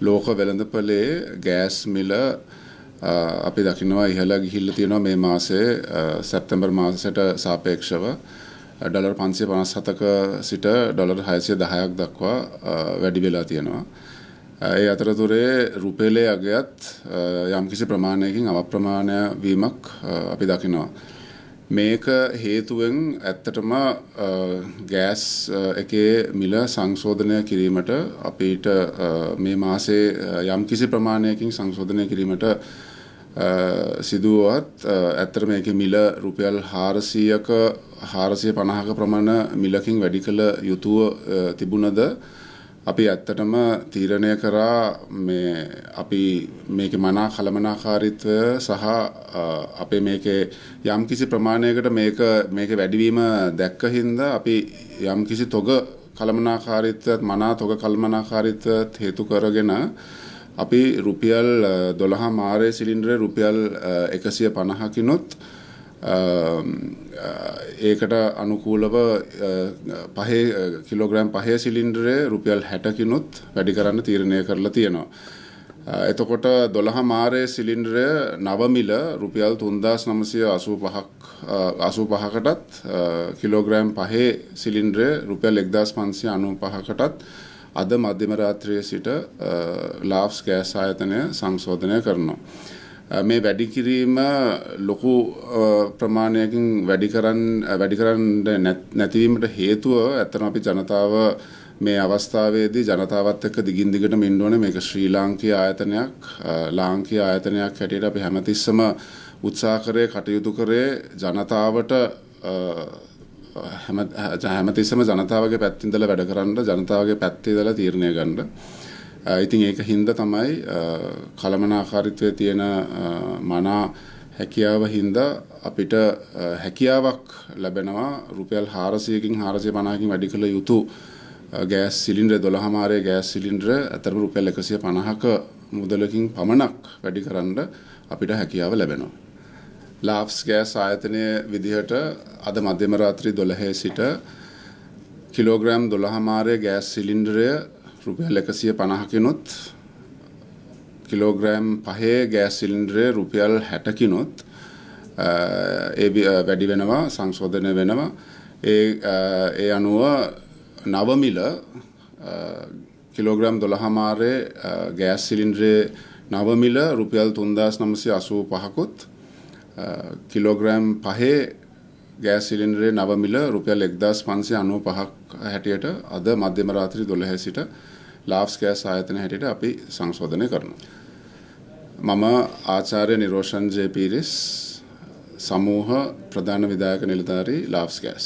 ලෝක වෙළඳපලේ ගෑස් මිල අපි දකිනවා ඉහළ ගිහිල්ල තියෙනවා මේ මාසේ සැප්තැම්බර් මාසට සාපේක්ෂව ඩොලර් පන්සිය පනස් හතක සිට ඩොලර් හයසිය දහයක් දක්වා වැඩි වෙලා තියෙනවා. ඒ අතරතුරේ රුපෙලේ අගයත් යම්කිසි ප්‍රමාණයකින් අවප්‍රමාණය වීමක් අපි දකිනවා. මේක හේතුවෙන් ඇත්තටම ගෑස් එකේ මිල සංශෝධනය කිරීමට අපිට මේ මාසේ යම් කිසි ප්‍රමාණයකින් සංශෝධනය කිරීමට සිදුවත් ඇත්තට මේක මිල රුපියල් හාරසීයක හාරසිය පණහක ප්‍රමණ මිලකින් වැඩි කළ යුතුව තිබුණද අපි ඇත්තටම තීරණය කරා මේ අපි මේක මනා කළමනාකාරීත්වය සහ අපේ මේකේ යම් කිසි ප්‍රමාණයකට මේක මේක වැඩිවීම දැක්ක හින්දා අපි යම් කිසි තොග කළමනාකාරීත්වයත් මනා තොග කළමනාකාරීත්වයත් හේතු කරගෙන අපි රුපියල් 12 මාරේ සිලින්ඩරේ රුපියල් 150කිනුත් ඒකට අනුකූලව පහේ කිලෝග්‍රෑම් පහේ සිලින්ඩරේ රුපියල් හැටකිනුත් වැඩි කරන්න තීරණය කරලා තියෙනවා. එතකොට දොළහ මාරය සිලින්ඩරය නවමිල රුපියල් තුන්දස් නමසය අසූ පහකටත් කිලෝග්‍රෑම් පහේ සිලින්ඩ්‍රය රුපියල් එක්දස් පන්සිය අනු පහකටත් අද මධ්‍යමරාත්‍රය සිට ලාෆ්ස් ගෑස් ආයතනය සංශෝධනය කරනවා. මේ වැඩි කිරීම ලොකු ප්‍රමාණයකින් වැඩි කරන්න වැඩි කරන්න නැතිවීමට හේතුව ඇත්තටම අපි ජනතාව මේ අවස්ථාවේදී ජනතාවත් එක්ක දිගින් දිගටම ඉන්න ඕනේ මේක ශ්‍රී ලාංකීය ආයතනයක් ලාංකීය ආයතනයක් හැටියට අපි හැමතිස්සම උත්සාහ කරේ කටයුතු කරේ ජනතාවට හැම හැමතිස්සම ජනතාවගේ පැත්තින්දලා වැඩ කරන්න ජනතාවගේ පැත්තේ ඉඳලා තීරණය ගන්න ඉතින් ඒක හින්දා තමයි කලමනාකාරීත්වයේ තියෙන මනා හැකියාව හින්දා අපිට හැකියාවක් ලැබෙනවා රුපියල් 400කින් 450කින් වැඩි කළ යුතු ගෑස් සිලින්ඩර් 12 මාරේ ගෑස් සිලින්ඩර් අතරම රුපියල් 150ක මුදලකින් පමණක් වැඩි කරන්න අපිට හැකියාව ලැබෙනවා. ලාෆ්ස් ගෑස් ආයතනය විදිහට අද මධ්‍යම රාත්‍රී 12 සිට කිලෝග්‍රෑම් 12 මාරේ ගෑස් සිලින්ඩරය රුපියල් එකසිය පණහකිනොත් කිලෝග්‍රෑම් පහේ ගෑස් සිලින්ඩරේ රුපියල් හැටකිනොත් ඒ වැඩි වෙනවා සංශෝධනය වෙනවා ඒ ඒ අනුව නවමිල කිලෝග්‍රම් දොළහමාරය ගෑස් සිලින්ඩ්‍රේ නවමිල රුපියල් තුන්දස් නමසය අසූ පහකුත් කිලෝග්‍රෑම් පහේ ගෑස් සිලින්ඩරේ නව මිල රුපියල් 1595ක් හැටියට අද මධ්‍යම රාත්‍රී 12 සිට ලාෆ්ස් ගෑස් ආයතන හැටියට අපි සංශෝධනය කරනවා. මම ආචාර්ය නිරෝෂන් ජේ පීරිස් සමූහ ප්‍රධාන විධායක නිලධාරී ලාෆ්ස් ගෑස්.